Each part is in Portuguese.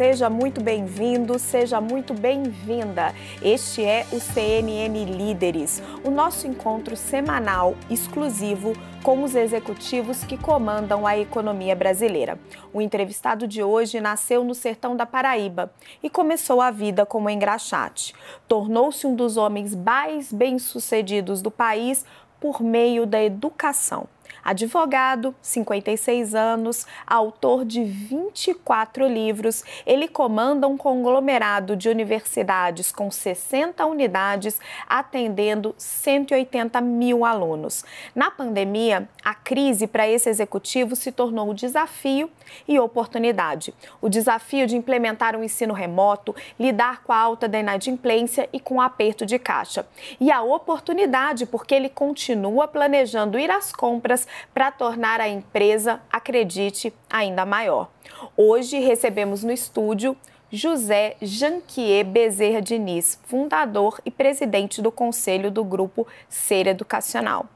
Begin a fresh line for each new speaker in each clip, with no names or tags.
Seja muito bem-vindo, seja muito bem-vinda. Este é o CNN Líderes, o nosso encontro semanal exclusivo com os executivos que comandam a economia brasileira. O entrevistado de hoje nasceu no sertão da Paraíba e começou a vida como engraxate. Tornou-se um dos homens mais bem-sucedidos do país por meio da educação. Advogado, 56 anos, autor de 24 livros, ele comanda um conglomerado de universidades com 60 unidades, atendendo 180 mil alunos. Na pandemia, a crise para esse executivo se tornou um desafio e oportunidade. O desafio de implementar um ensino remoto, lidar com a alta da inadimplência e com o aperto de caixa. E a oportunidade, porque ele continua planejando ir às compras para tornar a empresa, acredite, ainda maior. Hoje recebemos no estúdio José Janquier Bezerra Diniz, fundador e presidente do conselho do grupo Ser Educacional.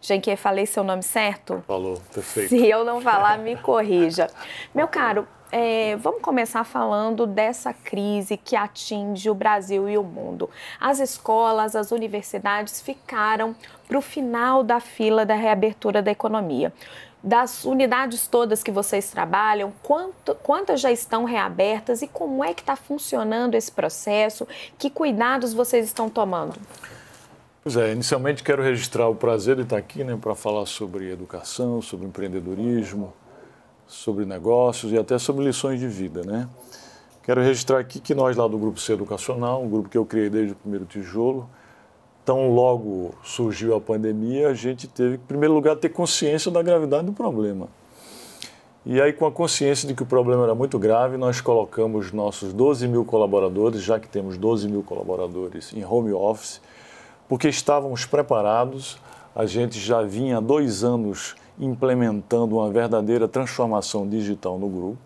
Janquier, falei seu nome certo?
Falou, perfeito. Se
eu não falar, me corrija. Meu caro, é, vamos começar falando dessa crise que atinge o Brasil e o mundo. As escolas, as universidades ficaram para o final da fila da reabertura da economia das unidades todas que vocês trabalham, quanto, quantas já estão reabertas e como é que está funcionando esse processo, que cuidados vocês estão tomando?
Pois é, inicialmente quero registrar o prazer de estar aqui né, para falar sobre educação, sobre empreendedorismo, sobre negócios e até sobre lições de vida, né? Quero registrar aqui que nós lá do Grupo C Educacional, um grupo que eu criei desde o primeiro tijolo, tão logo surgiu a pandemia, a gente teve que, em primeiro lugar, ter consciência da gravidade do problema. E aí, com a consciência de que o problema era muito grave, nós colocamos nossos 12 mil colaboradores, já que temos 12 mil colaboradores em home office, porque estávamos preparados, a gente já vinha há dois anos implementando uma verdadeira transformação digital no grupo.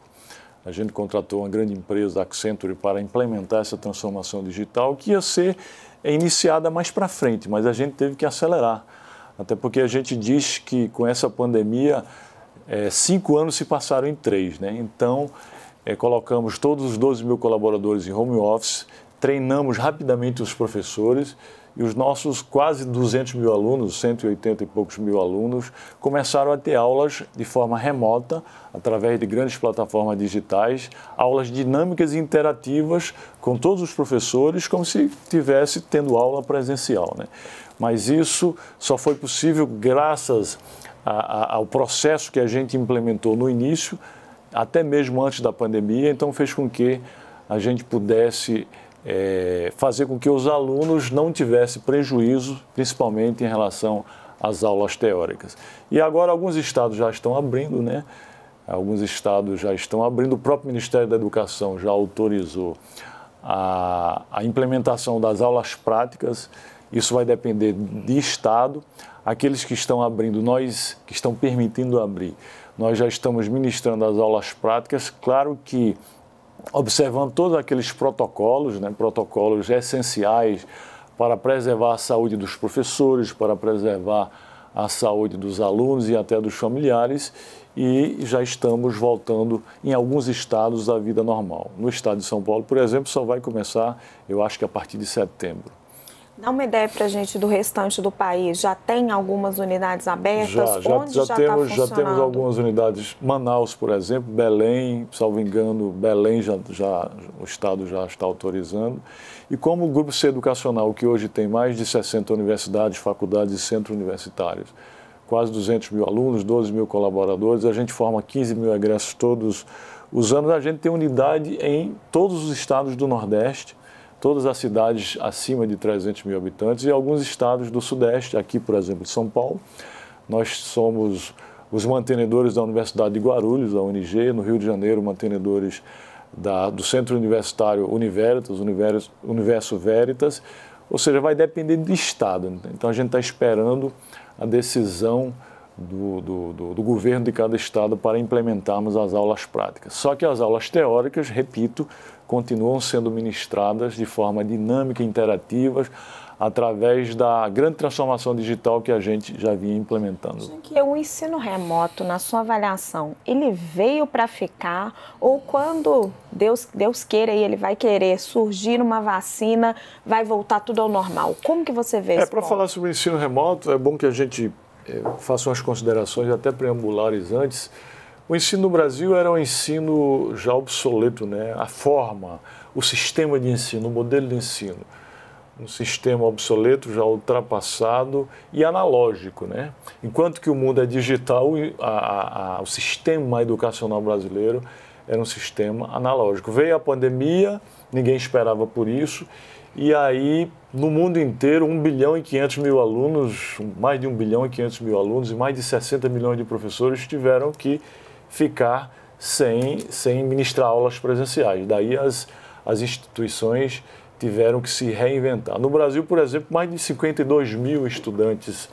A gente contratou uma grande empresa, a Accenture, para implementar essa transformação digital, que ia ser iniciada mais para frente, mas a gente teve que acelerar. Até porque a gente diz que com essa pandemia, é, cinco anos se passaram em três. Né? Então, é, colocamos todos os 12 mil colaboradores em home office, treinamos rapidamente os professores e os nossos quase 200 mil alunos, 180 e poucos mil alunos, começaram a ter aulas de forma remota, através de grandes plataformas digitais, aulas dinâmicas e interativas com todos os professores, como se tivesse tendo aula presencial. Né? Mas isso só foi possível graças a, a, ao processo que a gente implementou no início, até mesmo antes da pandemia, então fez com que a gente pudesse é, fazer com que os alunos não tivessem prejuízo, principalmente em relação às aulas teóricas. E agora alguns estados já estão abrindo, né? Alguns estados já estão abrindo, o próprio Ministério da Educação já autorizou a, a implementação das aulas práticas. Isso vai depender de estado. Aqueles que estão abrindo, nós que estão permitindo abrir, nós já estamos ministrando as aulas práticas. Claro que observando todos aqueles protocolos, né, protocolos essenciais para preservar a saúde dos professores, para preservar a saúde dos alunos e até dos familiares, e já estamos voltando em alguns estados à vida normal. No estado de São Paulo, por exemplo, só vai começar, eu acho que a partir de setembro.
Dá uma ideia para a gente do restante do país. Já tem algumas unidades abertas? Já, já, já, já tá temos, tá já temos algumas
unidades. Manaus, por exemplo, Belém, salvo engano, Belém já, já o Estado já está autorizando. E como o Grupo C Educacional, que hoje tem mais de 60 universidades, faculdades e centros universitários, quase 200 mil alunos, 12 mil colaboradores, a gente forma 15 mil egressos todos os anos. A gente tem unidade em todos os estados do Nordeste todas as cidades acima de 300 mil habitantes e alguns estados do Sudeste, aqui, por exemplo, São Paulo. Nós somos os mantenedores da Universidade de Guarulhos, da UNG, no Rio de Janeiro, mantenedores da, do Centro Universitário Universitas Universo, Universo Veritas, ou seja, vai depender do Estado. Né? Então a gente está esperando a decisão do, do, do, do, governo de cada estado para implementarmos as aulas práticas. Só que as aulas teóricas, repito, continuam sendo ministradas de forma dinâmica e interativa através da grande transformação digital que a gente já vinha implementando.
Que o ensino remoto, na sua avaliação, ele veio para ficar ou quando Deus Deus queira e ele vai querer surgir uma vacina, vai voltar tudo ao normal? Como que você vê é, isso? É para falar
sobre o ensino remoto, é bom que a gente é, faço umas considerações até preambulares antes. O ensino no Brasil era um ensino já obsoleto, né? A forma, o sistema de ensino, o modelo de ensino, um sistema obsoleto, já ultrapassado e analógico, né? Enquanto que o mundo é digital, a, a, a, o sistema educacional brasileiro era um sistema analógico. Veio a pandemia, ninguém esperava por isso, e aí no mundo inteiro 1 bilhão e 500 mil alunos, mais de 1 bilhão e 500 mil alunos e mais de 60 milhões de professores tiveram que ficar sem, sem ministrar aulas presenciais. Daí as, as instituições tiveram que se reinventar. No Brasil, por exemplo, mais de 52 mil estudantes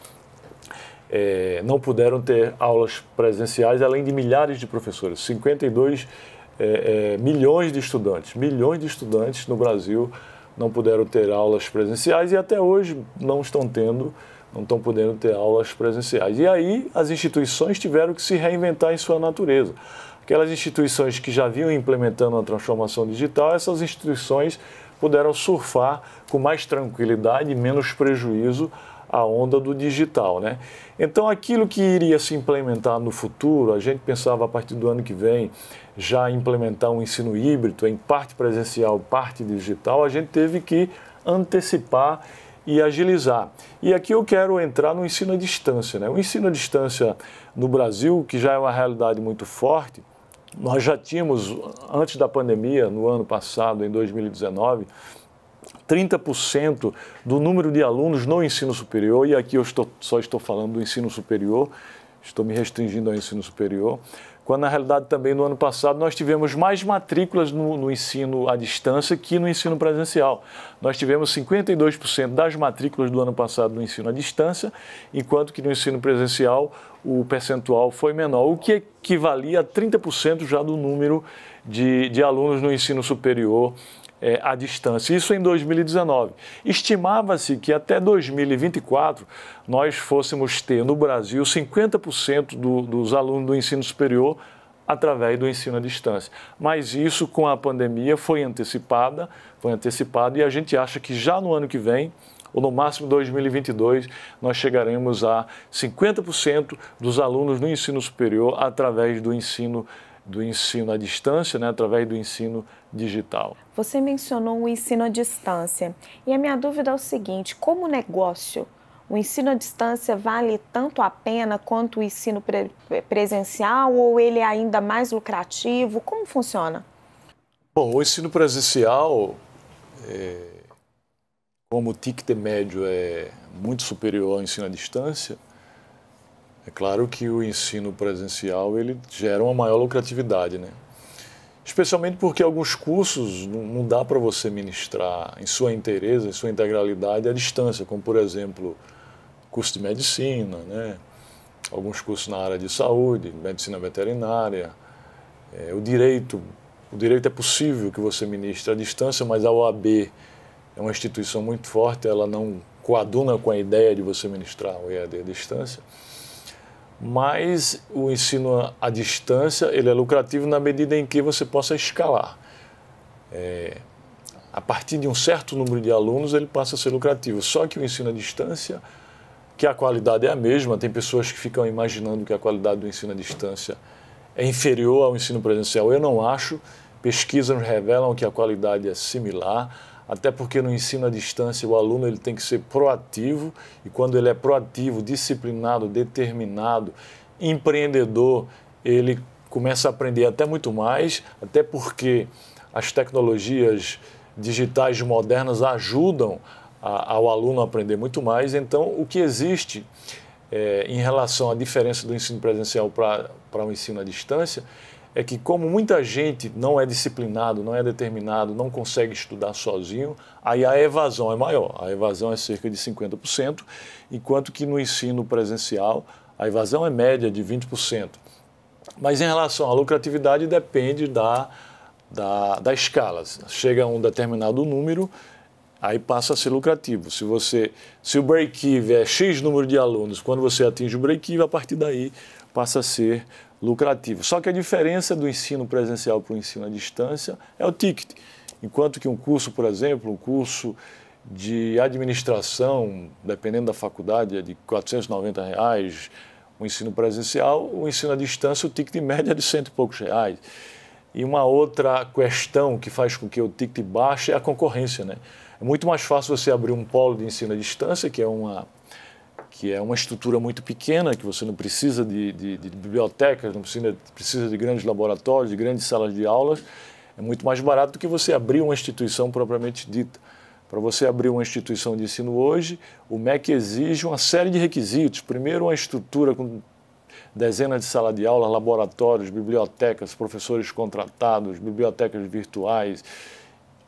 é, não puderam ter aulas presenciais, além de milhares de professores, 52 é, é, milhões de estudantes, milhões de estudantes no Brasil não puderam ter aulas presenciais e até hoje não estão tendo, não estão podendo ter aulas presenciais. E aí as instituições tiveram que se reinventar em sua natureza. Aquelas instituições que já vinham implementando a transformação digital, essas instituições puderam surfar com mais tranquilidade, menos prejuízo a onda do digital. Né? Então, aquilo que iria se implementar no futuro, a gente pensava a partir do ano que vem já implementar um ensino híbrido, em parte presencial, parte digital, a gente teve que antecipar e agilizar. E aqui eu quero entrar no ensino à distância. Né? O ensino à distância no Brasil, que já é uma realidade muito forte, nós já tínhamos, antes da pandemia, no ano passado, em 2019, 30% do número de alunos no ensino superior, e aqui eu estou, só estou falando do ensino superior, estou me restringindo ao ensino superior, quando na realidade também no ano passado nós tivemos mais matrículas no, no ensino à distância que no ensino presencial. Nós tivemos 52% das matrículas do ano passado no ensino à distância, enquanto que no ensino presencial o percentual foi menor, o que equivalia a 30% já do número de, de alunos no ensino superior é, à distância. Isso em 2019. Estimava-se que até 2024 nós fôssemos ter no Brasil 50% do, dos alunos do ensino superior através do ensino à distância. Mas isso com a pandemia foi antecipada, foi antecipado e a gente acha que já no ano que vem ou no máximo 2022 nós chegaremos a 50% dos alunos no ensino superior através do ensino do ensino à distância, né, através do ensino digital.
Você mencionou o ensino à distância e a minha dúvida é o seguinte: como negócio, o ensino à distância vale tanto a pena quanto o ensino pre presencial ou ele é ainda mais lucrativo? Como funciona?
Bom, o ensino presencial, é, como o ticket médio é muito superior ao ensino à distância, é claro que o ensino presencial ele gera uma maior lucratividade, né? Especialmente porque alguns cursos não dá para você ministrar em sua inteireza, em sua integralidade à distância, como por exemplo, curso de medicina, né? alguns cursos na área de saúde, medicina veterinária, é, o direito. O direito é possível que você ministre à distância, mas a OAB é uma instituição muito forte, ela não coaduna com a ideia de você ministrar o EAD à distância mas o ensino à distância ele é lucrativo na medida em que você possa escalar. É, a partir de um certo número de alunos ele passa a ser lucrativo. Só que o ensino à distância, que a qualidade é a mesma, tem pessoas que ficam imaginando que a qualidade do ensino à distância é inferior ao ensino presencial. Eu não acho. Pesquisas revelam que a qualidade é similar até porque no ensino à distância o aluno ele tem que ser proativo e quando ele é proativo, disciplinado, determinado, empreendedor, ele começa a aprender até muito mais, até porque as tecnologias digitais modernas ajudam a, ao aluno a aprender muito mais. Então, o que existe é, em relação à diferença do ensino presencial para o ensino à distância é que, como muita gente não é disciplinado, não é determinado, não consegue estudar sozinho, aí a evasão é maior. A evasão é cerca de 50%, enquanto que no ensino presencial a evasão é média de 20%. Mas em relação à lucratividade, depende da, da, da escala. Chega a um determinado número, aí passa a ser lucrativo. Se você, se o break-even é X número de alunos, quando você atinge o break-even, a partir daí passa a ser lucrativo. Só que a diferença do ensino presencial para o ensino à distância é o ticket. Enquanto que um curso, por exemplo, um curso de administração, dependendo da faculdade, é de R$ 490, reais, o ensino presencial, o ensino à distância, o ticket médio é de cento e poucos reais. E uma outra questão que faz com que o ticket baixe é a concorrência. Né? É muito mais fácil você abrir um polo de ensino à distância, que é uma, que é uma estrutura muito pequena, que você não precisa de, de, de bibliotecas, não precisa, precisa de grandes laboratórios, de grandes salas de aulas, é muito mais barato do que você abrir uma instituição propriamente dita. Para você abrir uma instituição de ensino hoje, o MEC exige uma série de requisitos. Primeiro, uma estrutura com dezenas de salas de aula, laboratórios, bibliotecas, professores contratados, bibliotecas virtuais,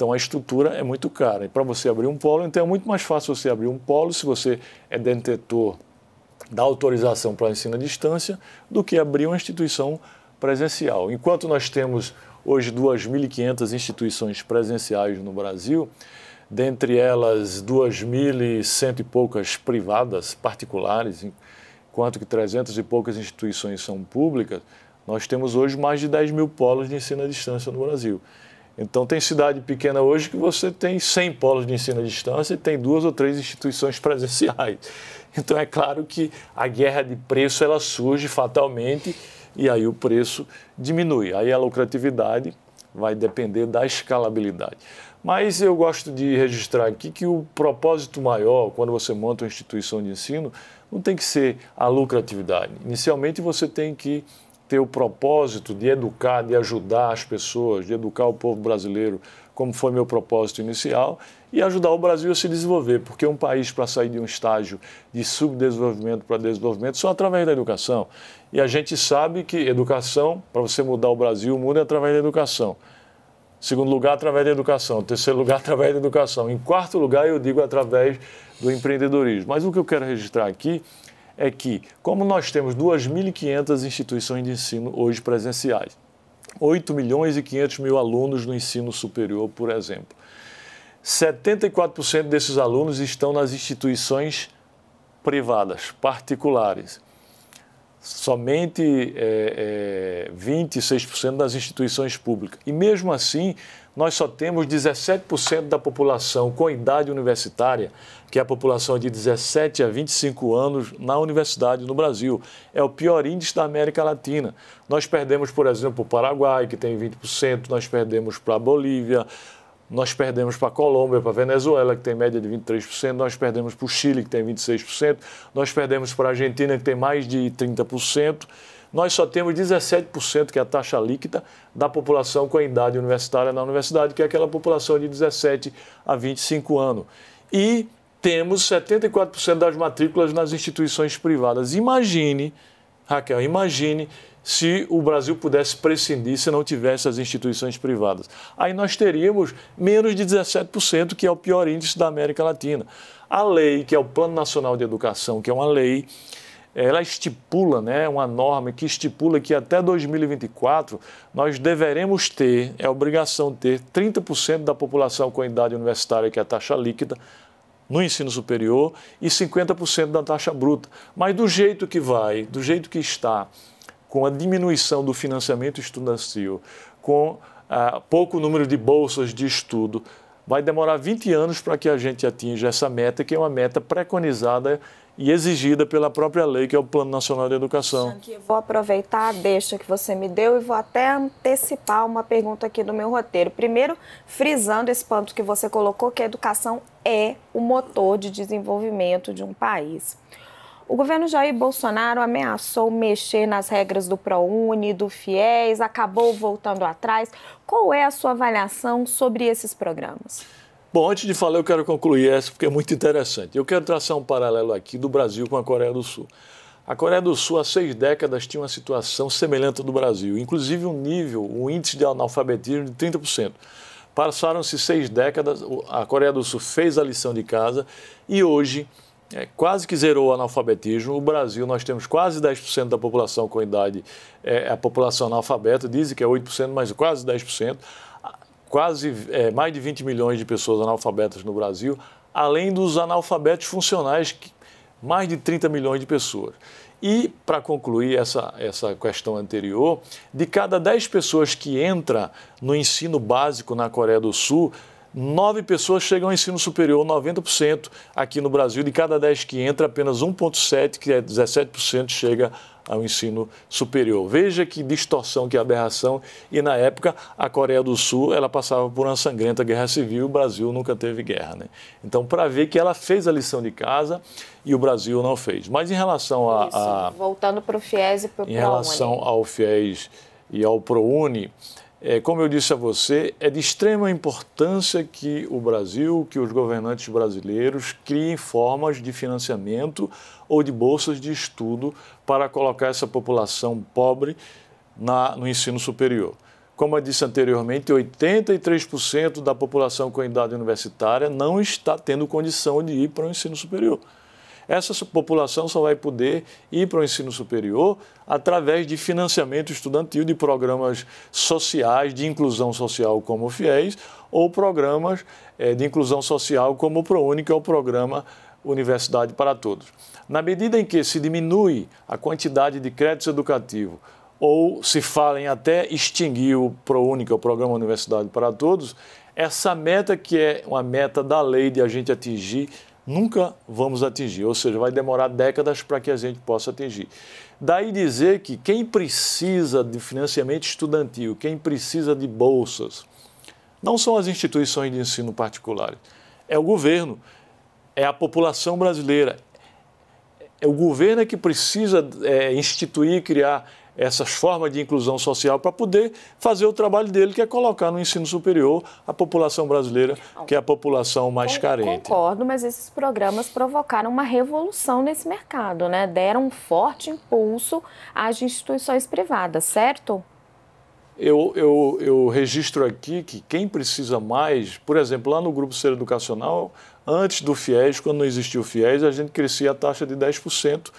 então a estrutura é muito cara. E para você abrir um polo, então é muito mais fácil você abrir um polo se você é detetor da autorização para ensino à distância do que abrir uma instituição presencial. Enquanto nós temos hoje 2.500 instituições presenciais no Brasil, dentre elas 2.100 e poucas privadas, particulares, enquanto que 300 e poucas instituições são públicas, nós temos hoje mais de 10 mil polos de ensino à distância no Brasil. Então, tem cidade pequena hoje que você tem 100 polos de ensino à distância e tem duas ou três instituições presenciais. Então, é claro que a guerra de preço ela surge fatalmente e aí o preço diminui. Aí a lucratividade vai depender da escalabilidade. Mas eu gosto de registrar aqui que o propósito maior, quando você monta uma instituição de ensino, não tem que ser a lucratividade. Inicialmente, você tem que ter o propósito de educar, de ajudar as pessoas, de educar o povo brasileiro, como foi meu propósito inicial, e ajudar o Brasil a se desenvolver, porque um país para sair de um estágio de subdesenvolvimento para desenvolvimento só através da educação. E a gente sabe que educação, para você mudar o Brasil, o mundo é através da educação. Segundo lugar, através da educação. Terceiro lugar, através da educação. Em quarto lugar, eu digo através do empreendedorismo. Mas o que eu quero registrar aqui é que, como nós temos 2.500 instituições de ensino hoje presenciais, 8 milhões e 500 mil alunos no ensino superior, por exemplo, 74% desses alunos estão nas instituições privadas, particulares somente é, é, 26% das instituições públicas. E mesmo assim, nós só temos 17% da população com idade universitária, que é a população de 17 a 25 anos, na universidade no Brasil. É o pior índice da América Latina. Nós perdemos, por exemplo, o Paraguai, que tem 20%, nós perdemos para a Bolívia, nós perdemos para a Colômbia, para a Venezuela, que tem média de 23%, nós perdemos para o Chile, que tem 26%, nós perdemos para a Argentina, que tem mais de 30%. Nós só temos 17%, que é a taxa líquida, da população com a idade universitária na universidade, que é aquela população de 17 a 25 anos. E temos 74% das matrículas nas instituições privadas. Imagine, Raquel, imagine se o Brasil pudesse prescindir se não tivesse as instituições privadas. Aí nós teríamos menos de 17%, que é o pior índice da América Latina. A lei, que é o Plano Nacional de Educação, que é uma lei, ela estipula, né, uma norma que estipula que até 2024 nós deveremos ter, é obrigação ter, 30% da população com idade universitária, que é a taxa líquida, no ensino superior e 50% da taxa bruta. Mas do jeito que vai, do jeito que está, com a diminuição do financiamento estudantil, com ah, pouco número de bolsas de estudo, vai demorar 20 anos para que a gente atinja essa meta, que é uma meta preconizada e exigida pela própria lei, que é o Plano Nacional de Educação.
Vou aproveitar a deixa que você me deu e vou até antecipar uma pergunta aqui do meu roteiro. Primeiro, frisando esse ponto que você colocou, que a educação é o motor de desenvolvimento de um país. O governo Jair Bolsonaro ameaçou mexer nas regras do ProUni, do FIES, acabou voltando atrás. Qual é a sua avaliação sobre esses programas?
Bom, antes de falar, eu quero concluir essa porque é muito interessante. Eu quero traçar um paralelo aqui do Brasil com a Coreia do Sul. A Coreia do Sul, há seis décadas, tinha uma situação semelhante ao do Brasil, inclusive um nível, um índice de analfabetismo de 30%. Passaram-se seis décadas, a Coreia do Sul fez a lição de casa e hoje é, quase que zerou o analfabetismo. O Brasil, nós temos quase 10% da população com idade, é, a população analfabeta, dizem que é 8%, mas quase 10%. Quase é, mais de 20 milhões de pessoas analfabetas no Brasil, além dos analfabetos funcionais, que, mais de 30 milhões de pessoas. E, para concluir essa, essa questão anterior, de cada 10 pessoas que entra no ensino básico na Coreia do Sul, Nove pessoas chegam ao ensino superior, 90% aqui no Brasil. De cada 10 que entra, apenas 1,7%, que é 17%, chega ao ensino superior. Veja que distorção, que aberração. E na época, a Coreia do Sul ela passava por uma sangrenta guerra civil, o Brasil nunca teve guerra. Né? Então, para ver que ela fez a lição de casa e o Brasil não fez. Mas em relação a. Isso, a
voltando para o FIES e para o Em relação
ao FIES e ao ProUni, é, como eu disse a você, é de extrema importância que o Brasil, que os governantes brasileiros criem formas de financiamento ou de bolsas de estudo para colocar essa população pobre na, no ensino superior. Como eu disse anteriormente, 83% da população com idade universitária não está tendo condição de ir para o ensino superior essa população só vai poder ir para o ensino superior através de financiamento estudantil de programas sociais, de inclusão social como o FIES, ou programas eh, de inclusão social como o ProUni, que é o programa Universidade para Todos. Na medida em que se diminui a quantidade de créditos educativos ou se fala em até extinguir o ProUni, que é o Programa Universidade para Todos, essa meta que é uma meta da lei de a gente atingir nunca vamos atingir, ou seja, vai demorar décadas para que a gente possa atingir. Daí dizer que quem precisa de financiamento estudantil, quem precisa de bolsas, não são as instituições de ensino particulares, é o governo, é a população brasileira. É o governo é que precisa é, instituir, criar essas formas de inclusão social para poder fazer o trabalho dele, que é colocar no ensino superior a população brasileira, que é a população mais carente.
Concordo, mas esses programas provocaram uma revolução nesse mercado, né? Deram um forte impulso às instituições privadas, certo?
Eu, eu, eu registro aqui que quem precisa mais, por exemplo, lá no Grupo Ser Educacional, antes do FIES, quando não existia o FIES, a gente crescia a taxa de 10%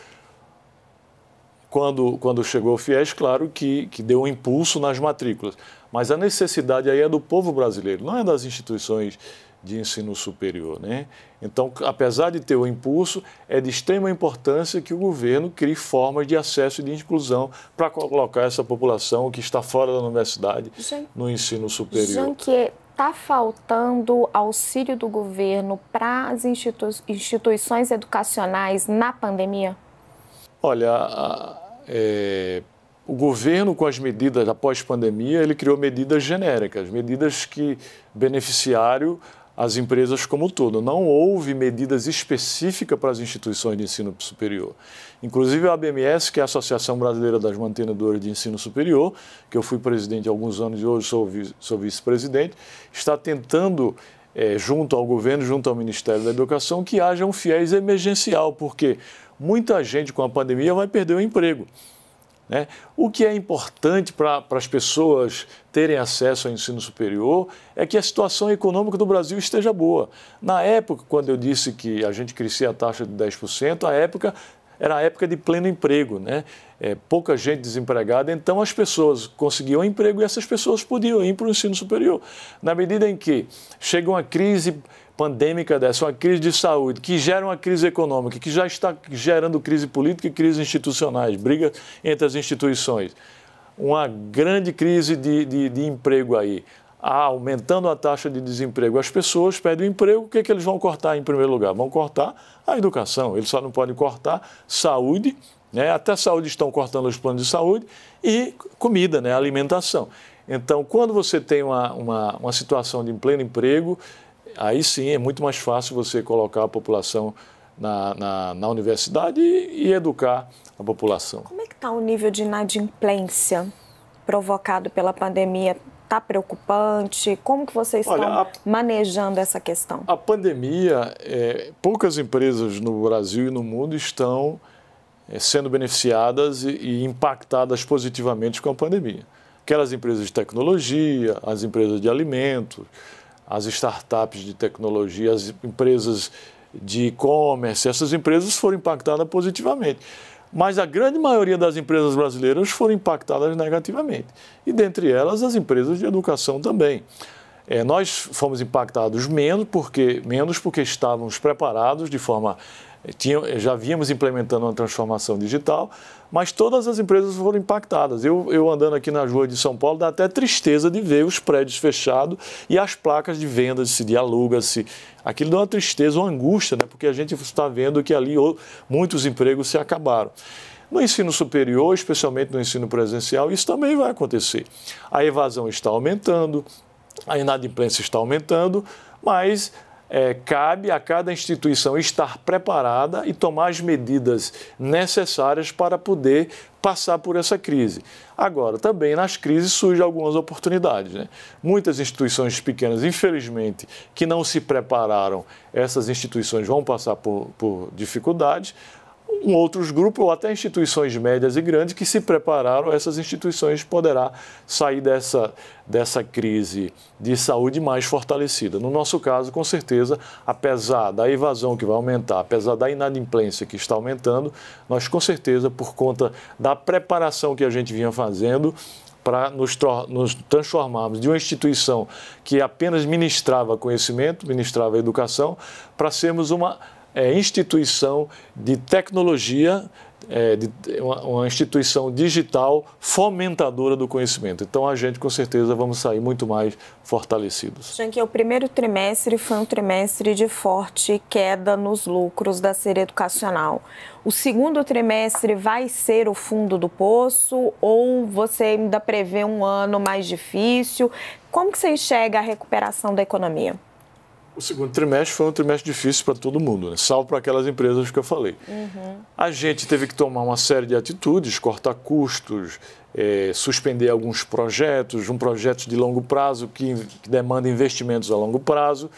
quando, quando chegou o FIES, claro que, que deu um impulso nas matrículas. Mas a necessidade aí é do povo brasileiro, não é das instituições de ensino superior. Né? Então, apesar de ter o impulso, é de extrema importância que o governo crie formas de acesso e de inclusão para colocar essa população que está fora da universidade Jean, no ensino superior.
que está faltando auxílio do governo para as instituições educacionais na pandemia?
Olha, a, é, o governo, com as medidas após pandemia, ele criou medidas genéricas, medidas que beneficiaram as empresas como um todo. Não houve medidas específicas para as instituições de ensino superior. Inclusive a ABMS, que é a Associação Brasileira das Mantenedoras de Ensino Superior, que eu fui presidente há alguns anos e hoje sou, vice-presidente, está tentando, é, junto ao governo, junto ao Ministério da Educação, que haja um fiéis emergencial, porque quê? muita gente com a pandemia vai perder o emprego. Né? O que é importante para as pessoas terem acesso ao ensino superior é que a situação econômica do Brasil esteja boa. Na época, quando eu disse que a gente crescia a taxa de 10%, a época era a época de pleno emprego, né? É, pouca gente desempregada, então as pessoas conseguiam emprego e essas pessoas podiam ir para o ensino superior. Na medida em que chega uma crise pandêmica dessa, uma crise de saúde, que gera uma crise econômica, que já está gerando crise política e crises institucionais, briga entre as instituições, uma grande crise de, de, de emprego aí. Ah, aumentando a taxa de desemprego, as pessoas pedem emprego, o que, é que eles vão cortar em primeiro lugar? Vão cortar a educação, eles só não podem cortar saúde, né? até saúde estão cortando os planos de saúde, e comida, né? alimentação. Então, quando você tem uma, uma, uma situação de pleno emprego, aí sim é muito mais fácil você colocar a população na, na, na universidade e, e educar a população. Como é
que está o nível de inadimplência provocado pela pandemia Está preocupante? Como que vocês Olha, estão a, manejando essa questão?
A pandemia, é, poucas empresas no Brasil e no mundo estão é, sendo beneficiadas e, e impactadas positivamente com a pandemia. Aquelas empresas de tecnologia, as empresas de alimentos, as startups de tecnologia, as empresas de e-commerce, essas empresas foram impactadas positivamente. Mas a grande maioria das empresas brasileiras foram impactadas negativamente. E dentre elas, as empresas de educação também. É, nós fomos impactados menos porque, menos porque estávamos preparados de forma tinha, já vínhamos implementando uma transformação digital, mas todas as empresas foram impactadas. Eu, eu andando aqui na rua de São Paulo, dá até tristeza de ver os prédios fechados e as placas de venda se de aluga-se. Aquilo dá uma tristeza, uma angústia, né? porque a gente está vendo que ali muitos empregos se acabaram. No ensino superior, especialmente no ensino presencial, isso também vai acontecer. A evasão está aumentando, a inadimplência está aumentando, mas é, cabe a cada instituição estar preparada e tomar as medidas necessárias para poder passar por essa crise. Agora, também nas crises surgem algumas oportunidades. Né? Muitas instituições pequenas, infelizmente, que não se prepararam, essas instituições vão passar por, por dificuldades um outros grupos ou até instituições médias e grandes que se prepararam, essas instituições poderá sair dessa, dessa crise de saúde mais fortalecida. No nosso caso, com certeza, apesar da evasão que vai aumentar, apesar da inadimplência que está aumentando, nós com certeza, por conta da preparação que a gente vinha fazendo, para nos, nos, transformarmos de uma instituição que apenas ministrava conhecimento, ministrava educação, para sermos uma é, instituição de tecnologia, é, de, uma, uma, instituição digital fomentadora do conhecimento. Então, a gente, com certeza, vamos sair muito mais fortalecidos.
Janque, é o primeiro trimestre foi um trimestre de forte queda nos lucros da série educacional. O segundo trimestre vai ser o fundo do poço ou você ainda prevê um ano mais difícil? Como que você enxerga a recuperação da economia?
o segundo trimestre foi um trimestre difícil para todo mundo, né? salvo para aquelas empresas que eu falei. Uhum. A gente teve que tomar uma série de atitudes, cortar custos, é, suspender alguns projetos, um projeto de longo prazo que, que demanda investimentos a longo prazo.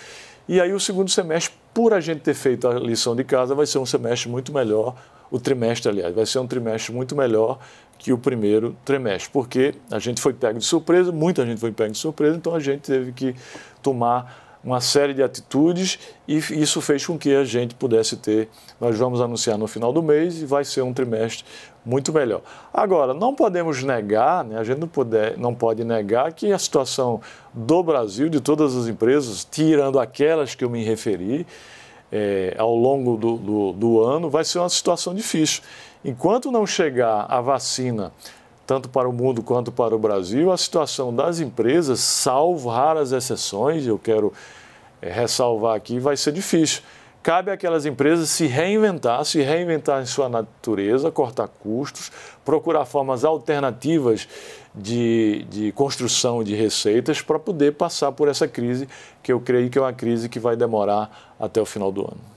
E aí o segundo semestre, por a gente ter feito a lição de casa, vai ser um semestre muito melhor, o trimestre, aliás, vai ser um trimestre muito melhor que o primeiro trimestre, porque a gente foi pego de surpresa, muita gente foi pego de surpresa, então a gente teve que tomar uma série de atitudes e isso fez com que a gente pudesse ter. Nós vamos anunciar no final do mês e vai ser um trimestre muito melhor. Agora, não podemos negar, né, a gente não, puder, não pode negar que a situação do Brasil, de todas as empresas, tirando aquelas que eu me referi, é, ao longo do, do, do ano, vai ser uma situação difícil. Enquanto não chegar a vacina tanto para o mundo quanto para o Brasil, a situação das empresas, salvo raras exceções, eu quero é, ressalvar aqui, vai ser difícil. Cabe àquelas empresas se reinventar, se reinventar em sua natureza, cortar custos, procurar formas alternativas de, de construção de receitas para poder passar por essa crise, que eu creio que é uma crise que vai demorar até o final do ano.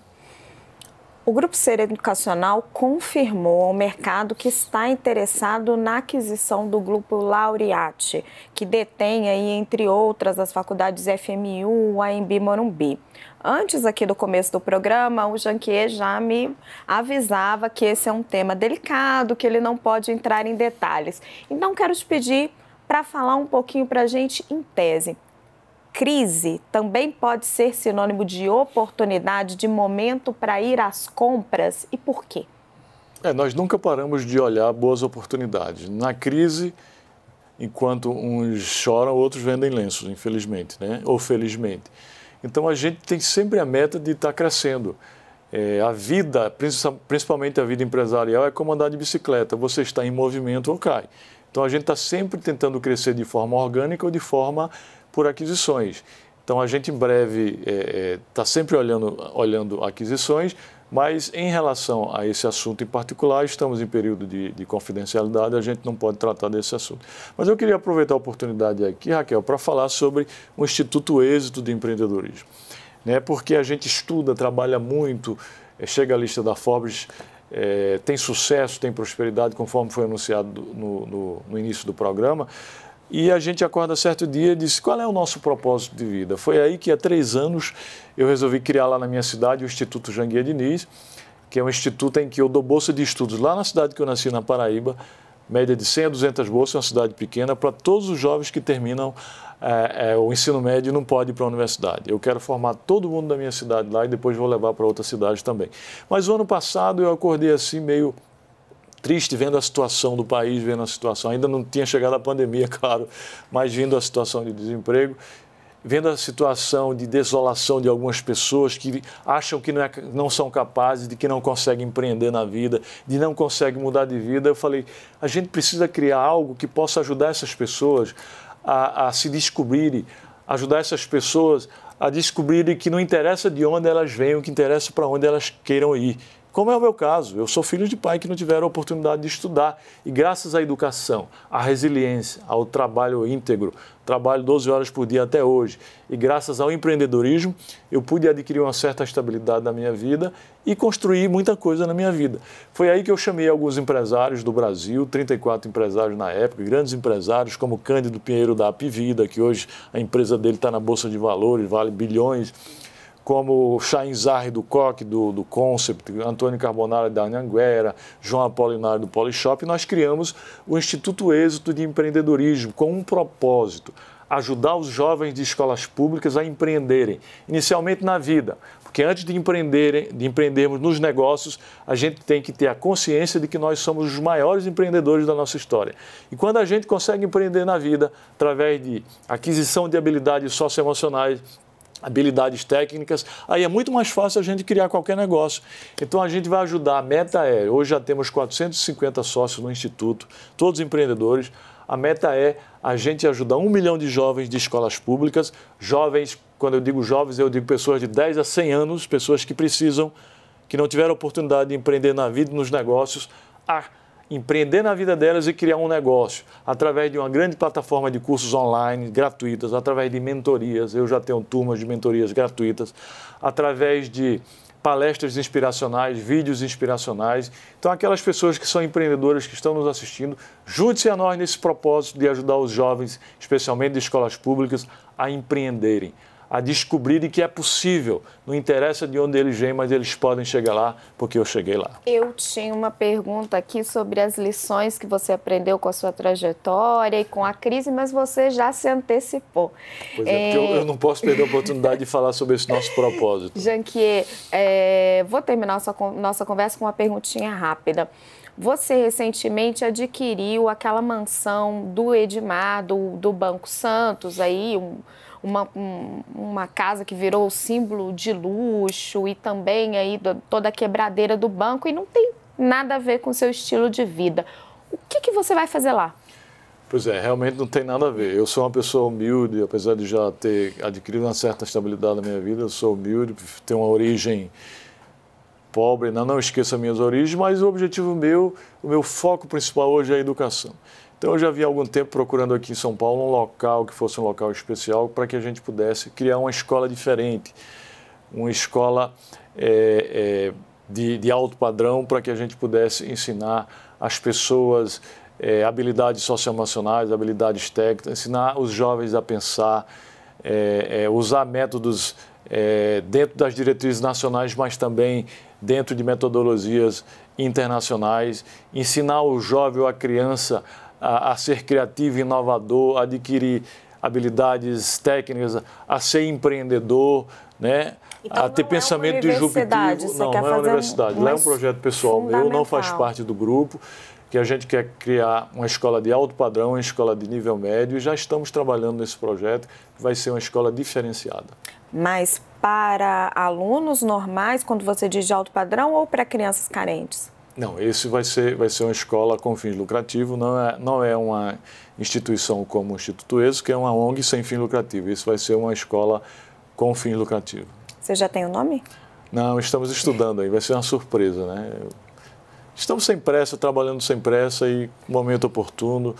O Grupo Ser Educacional confirmou ao mercado que está interessado na aquisição do Grupo Laureate, que detém, aí, entre outras, as faculdades FMU, AMB Morumbi. Antes aqui do começo do programa, o Janquier já me avisava que esse é um tema delicado, que ele não pode entrar em detalhes. Então, quero te pedir para falar um pouquinho para a gente em tese crise também pode ser sinônimo de oportunidade, de momento para ir às compras e por quê?
É, nós nunca paramos de olhar boas oportunidades. Na crise, enquanto uns choram, outros vendem lenços, infelizmente, né? ou felizmente. Então a gente tem sempre a meta de estar tá crescendo. É, a vida, principalmente a vida empresarial, é como andar de bicicleta: você está em movimento ou cai. Então a gente está sempre tentando crescer de forma orgânica ou de forma por aquisições. Então, a gente em breve está é, é tá sempre olhando, olhando aquisições, mas em relação a esse assunto em particular, estamos em período de, de, confidencialidade, a gente não pode tratar desse assunto. Mas eu queria aproveitar a oportunidade aqui, Raquel, para falar sobre o Instituto Êxito de Empreendedorismo. Né? Porque a gente estuda, trabalha muito, é, chega à lista da Forbes, é, tem sucesso, tem prosperidade, conforme foi anunciado no, no, no início do programa, e a gente acorda certo dia e diz: qual é o nosso propósito de vida? Foi aí que há três anos eu resolvi criar lá na minha cidade o Instituto Janguia Diniz, que é um instituto em que eu dou bolsa de estudos lá na cidade que eu nasci, na Paraíba, média de 100 a 200 bolsas, uma cidade pequena, para todos os jovens que terminam é, é, o ensino médio e não podem ir para a universidade. Eu quero formar todo mundo da minha cidade lá e depois vou levar para outra cidade também. Mas o ano passado eu acordei assim meio triste vendo a situação do país, vendo a situação. Ainda não tinha chegado a pandemia, claro, mas vendo a situação de desemprego, vendo a situação de desolação de algumas pessoas que acham que não, é, não são capazes, de que não conseguem empreender na vida, de não conseguem mudar de vida. Eu falei, a gente precisa criar algo que possa ajudar essas pessoas a, a se descobrirem, ajudar essas pessoas a descobrirem que não interessa de onde elas vêm, o que interessa para onde elas queiram ir como é o meu caso. Eu sou filho de pai que não tiveram a oportunidade de estudar. E graças à educação, à resiliência, ao trabalho íntegro, trabalho 12 horas por dia até hoje, e graças ao empreendedorismo, eu pude adquirir uma certa estabilidade na minha vida e construir muita coisa na minha vida. Foi aí que eu chamei alguns empresários do Brasil, 34 empresários na época, grandes empresários como Cândido Pinheiro da Apivida, que hoje a empresa dele está na Bolsa de Valores, vale bilhões como Chain Zarri do Coque, do, do Concept, Antônio Carbonara da Anhanguera, João Apolinário do Polishop, nós criamos o Instituto Êxito de Empreendedorismo com um propósito, ajudar os jovens de escolas públicas a empreenderem, inicialmente na vida, porque antes de empreenderem, de empreendermos nos negócios, a gente tem que ter a consciência de que nós somos os maiores empreendedores da nossa história. E quando a gente consegue empreender na vida através de aquisição de habilidades socioemocionais, habilidades técnicas, aí é muito mais fácil a gente criar qualquer negócio. Então a gente vai ajudar. A meta é, hoje já temos 450 sócios no Instituto, todos empreendedores. A meta é a gente ajudar um milhão de jovens de escolas públicas, jovens, quando eu digo jovens, eu digo pessoas de 10 a 100 anos, pessoas que precisam, que não tiveram oportunidade de empreender na vida, nos negócios, a empreender na vida delas e criar um negócio através de uma grande plataforma de cursos online gratuitas, através de mentorias. Eu já tenho turmas de mentorias gratuitas, através de palestras inspiracionais, vídeos inspiracionais. Então, aquelas pessoas que são empreendedoras que estão nos assistindo, junte-se a nós nesse propósito de ajudar os jovens, especialmente de escolas públicas, a empreenderem a descobrirem que é possível. Não interessa de onde eles vêm, mas eles podem chegar lá, porque eu cheguei lá.
Eu tinha uma pergunta aqui sobre as lições que você aprendeu com a sua trajetória e com a crise, mas você já se antecipou. Pois é, é... Eu, eu, não posso perder a
oportunidade de falar sobre esse nosso propósito.
Janquier, é... vou terminar nossa, nossa conversa com uma perguntinha rápida. Você recentemente adquiriu aquela mansão do Edmar, do, do Banco Santos, aí, um uma, um, uma casa que virou símbolo de luxo e também aí do, toda a quebradeira do banco e não tem nada a ver com seu estilo de vida. O que, que você vai fazer lá?
Pois é, realmente não tem nada a ver. Eu sou uma pessoa humilde, apesar de já ter adquirido uma certa estabilidade na minha vida, eu sou humilde, tenho uma origem pobre, não, não esqueça minhas origens, mas o objetivo meu, o meu foco principal hoje é a educação. Então eu já havia algum tempo procurando aqui em São Paulo um local que fosse um local especial para que a gente pudesse criar uma escola diferente, uma escola é, é, de, de, alto padrão para que a gente pudesse ensinar as pessoas é, habilidades socioemocionais, habilidades técnicas, ensinar os jovens a pensar, é, é, usar métodos é, dentro das diretrizes nacionais, mas também dentro de metodologias internacionais, ensinar o jovem ou a criança a, a ser criativo, inovador, adquirir habilidades técnicas, a ser empreendedor, né? Então, a ter é pensamento é disruptivo. Não, não é uma universidade. Um... Lá é um projeto pessoal meu, não faz parte do grupo, que a gente quer criar uma escola de alto padrão, uma escola de nível médio, e já estamos trabalhando nesse projeto, que vai ser uma escola diferenciada.
Mas para alunos normais, quando você diz de alto padrão, ou para crianças carentes?
Não, esse vai ser, vai ser uma escola com fins lucrativos, não é, não é uma instituição como o Instituto ESO, que é uma ONG sem fim lucrativo. Isso vai ser uma escola com fim lucrativo.
Você já tem o nome?
Não, estamos estudando aí, vai ser uma surpresa, né? Estamos sem pressa, trabalhando sem pressa e momento oportuno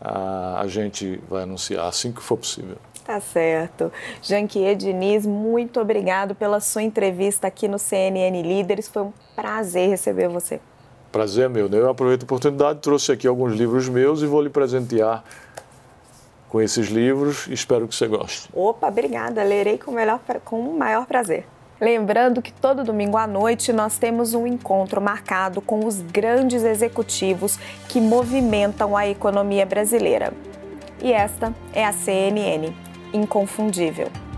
a, a gente vai anunciar assim que for possível.
Tá certo. Janquier Diniz, muito obrigado pela sua entrevista aqui no CNN Líderes. Foi um prazer receber você.
Prazer meu. Né? Eu aproveito a oportunidade, trouxe aqui alguns livros meus e vou lhe presentear com esses livros. Espero que você goste.
Opa, obrigada. Lerei com o, melhor, com o maior prazer. Lembrando que todo domingo à noite nós temos um encontro marcado com os grandes executivos que movimentam a economia brasileira. E esta é a CNN, inconfundível.